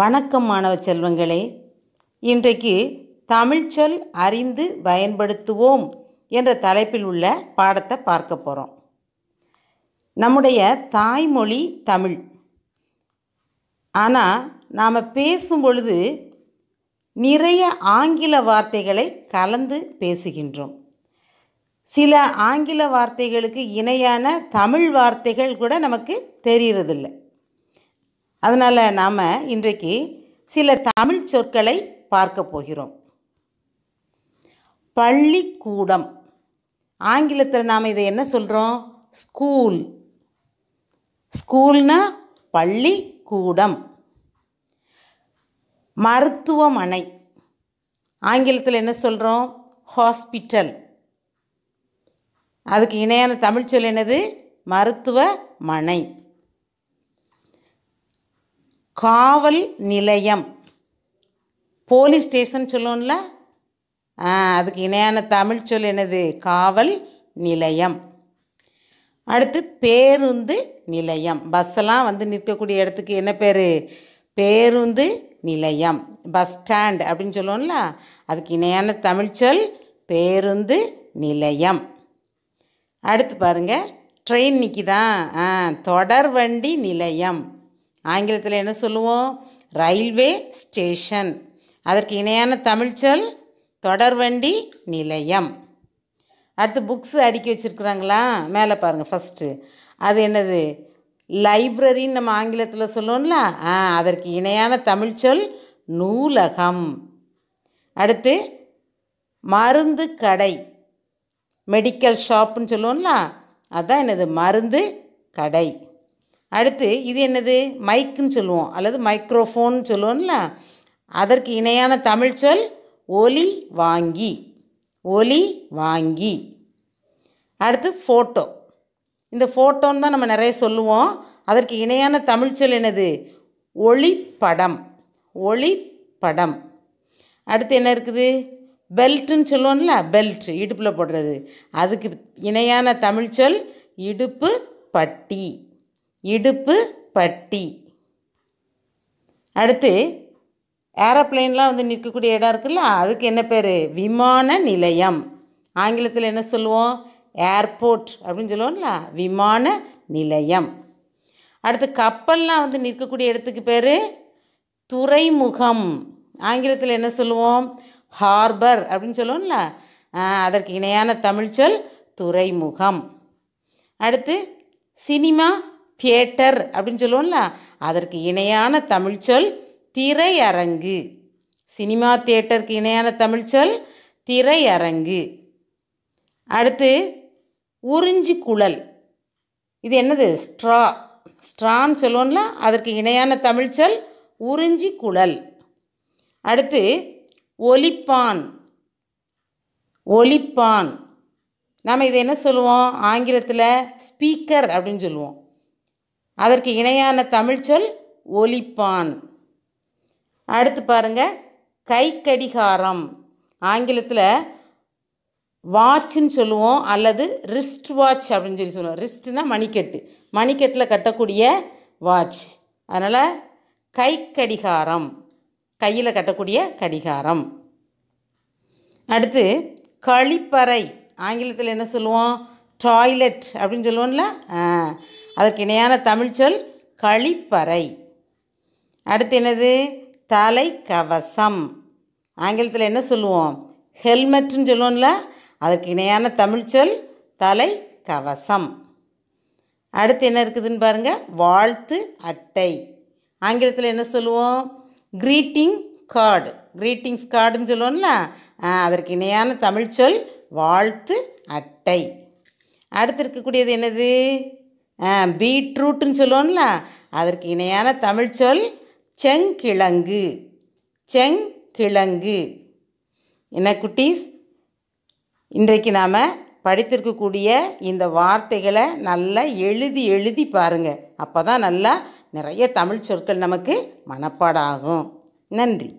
வணக்கம் மாணவ செல்வங்களே இன்றைக்கு தமிழ்ச்சொல் அறிந்து பயன்படுத்துவோம் என்ற தலைப்பில் உள்ள பாடத்தை பார்க்க போகிறோம் நம்முடைய தாய்மொழி தமிழ் ஆனால் நாம் பேசும் பொழுது நிறைய ஆங்கில வார்த்தைகளை கலந்து பேசுகின்றோம் சில ஆங்கில வார்த்தைகளுக்கு இணையான தமிழ் வார்த்தைகள் கூட நமக்கு தெரிகிறதில்லை அதனால் நாம் இன்றைக்கு சில தமிழ் சொற்களை பார்க்க போகிறோம் பள்ளிக்கூடம் ஆங்கிலத்தில் நாம் இதை என்ன சொல்கிறோம் ஸ்கூல் ஸ்கூல்னா பள்ளிக்கூடம் மருத்துவமனை ஆங்கிலத்தில் என்ன சொல்கிறோம் ஹாஸ்பிட்டல் அதுக்கு இணையான தமிழ் சொல் என்னது மருத்துவமனை காவல் நிலையம் போலீஸ் ஸ்டேஷன் சொல்லுவோம்ல அதுக்கு இணையான தமிழ் சொல் என்னது காவல் நிலையம் அடுத்து பேருந்து நிலையம் பஸ்ஸெல்லாம் வந்து நிற்கக்கூடிய இடத்துக்கு என்ன பேர் பேருந்து நிலையம் பஸ் ஸ்டாண்ட் அப்படின்னு சொல்லுவோம்ல அதுக்கு இணையான தமிழ்ச்சொல் பேருந்து நிலையம் அடுத்து பாருங்கள் ட்ரெயின் நிற்கிதான் ஆ வண்டி நிலையம் ஆங்கிலத்தில் என்ன சொல்லுவோம் ரயில்வே ஸ்டேஷன் அதற்கு இணையான தமிழ்ச்சொல் தொடர்வண்டி நிலையம் அடுத்து புக்ஸ் அடுக்கி வச்சுருக்குறாங்களா மேலே பாருங்கள் ஃபஸ்ட்டு அது என்னது லைப்ரரின்னு நம்ம ஆங்கிலத்தில் சொல்லுவோம்ல ஆ அதற்கு இணையான தமிழ்ச்சொல் நூலகம் அடுத்து மருந்து கடை மெடிக்கல் ஷாப்புன்னு சொல்லுவோம்ல அதுதான் என்னது மருந்து கடை அடுத்து இது என்னது மைக்குன்னு சொல்லுவோம் அல்லது மைக்ரோஃபோன் சொல்லுவோம்ல அதற்கு இணையான தமிழ் சொல் ஒலி வாங்கி ஒலி வாங்கி அடுத்து ஃபோட்டோ இந்த ஃபோட்டோன்னு தான் நம்ம நிறைய சொல்லுவோம் அதற்கு இணையான தமிழ் சொல் என்னது ஒளிப்படம் ஒளிப்படம் அடுத்து என்ன இருக்குது பெல்ட்டுன்னு சொல்லுவோம்ல பெல்ட் இடுப்பில் போடுறது அதுக்கு இணையான தமிழ் சொல் இடுப்பு பட்டி இடுப்பு பட்டி அடுத்து ஏரோப்ளைன்லாம் வந்து நிற்கக்கூடிய இடம் இருக்குல்ல அதுக்கு என்ன பேர் விமான நிலையம் ஆங்கிலத்தில் என்ன சொல்லுவோம் ஏர்போர்ட் அப்படின்னு சொல்லுவோம்ல விமான நிலையம் அடுத்து கப்பல்லாம் வந்து நிற்கக்கூடிய இடத்துக்கு பேர் துறைமுகம் ஆங்கிலத்தில் என்ன சொல்லுவோம் ஹார்பர் அப்படின்னு சொல்லுவோம்ல அதற்கு இணையான தமிழ்ச்சொல் துறைமுகம் அடுத்து சினிமா தியேட்டர் அப்படின்னு சொல்லுவோம்ல அதற்கு இணையான தமிழ்ச்சொல் திரையரங்கு சினிமா தியேட்டருக்கு இணையான தமிழ்ச்சொல் திரையரங்கு அடுத்து உறிஞ்சி குழல் இது என்னது ஸ்ட்ரா ஸ்ட்ரான்னு சொல்லுவோம்ல அதற்கு இணையான தமிழ்ச்சொல் உறிஞ்சி குழல் அடுத்து ஒலிப்பான் ஒலிப்பான் நம்ம இதை என்ன சொல்லுவோம் ஆங்கிலத்தில் ஸ்பீக்கர் அப்படின்னு சொல்லுவோம் அதற்கு இணையான தமிழ்ச்சொல் ஒலிப்பான் அடுத்து பாருங்க கை கடிகாரம் ஆங்கிலத்தில் வாட்சுன்னு சொல்லுவோம் அல்லது ரிஸ்ட் வாட்ச் அப்படின்னு சொல்லி சொல்லுவோம் ரிஸ்ட்னா மணிக்கட்டு மணிக்கட்டில் கட்டக்கூடிய வாட்ச் அதனால் கை கடிகாரம் கையில் கட்டக்கூடிய கடிகாரம் அடுத்து கழிப்பறை ஆங்கிலத்தில் என்ன சொல்லுவோம் டாய்லெட் அப்படின்னு சொல்லுவோம்ல அதற்கு இணையான சொல் கழிப்பறை அடுத்து என்னது தலை கவசம் ஆங்கிலத்தில் என்ன சொல்லுவோம் ஹெல்மெட்டுன்னு சொல்லுவோம்ல அதற்கு இணையான தமிழ்ச்சொல் தலை கவசம் அடுத்து என்ன இருக்குதுன்னு பாருங்கள் வாழ்த்து அட்டை ஆங்கிலத்தில் என்ன சொல்லுவோம் க்ரீட்டிங் கார்டு க்ரீட்டிங்ஸ் கார்டுன்னு சொல்லுவோம்ல அதற்கு இணையான சொல் வாழ்த்து அட்டை அடுத்து இருக்கக்கூடியது என்னது பீட்ரூட்டுன்னு சொல்லுவோம்ல அதற்கு இணையான தமிழ் சொல் செங்கிழங்கு செங்கிழங்கு என்ன குட்டீஸ் இன்றைக்கு நாம் படித்திருக்கக்கூடிய இந்த வார்த்தைகளை நல்லா எழுதி எழுதி பாருங்கள் அப்போ தான் நல்லா நிறைய தமிழ் சொற்கள் நமக்கு மனப்பாடாகும் நன்றி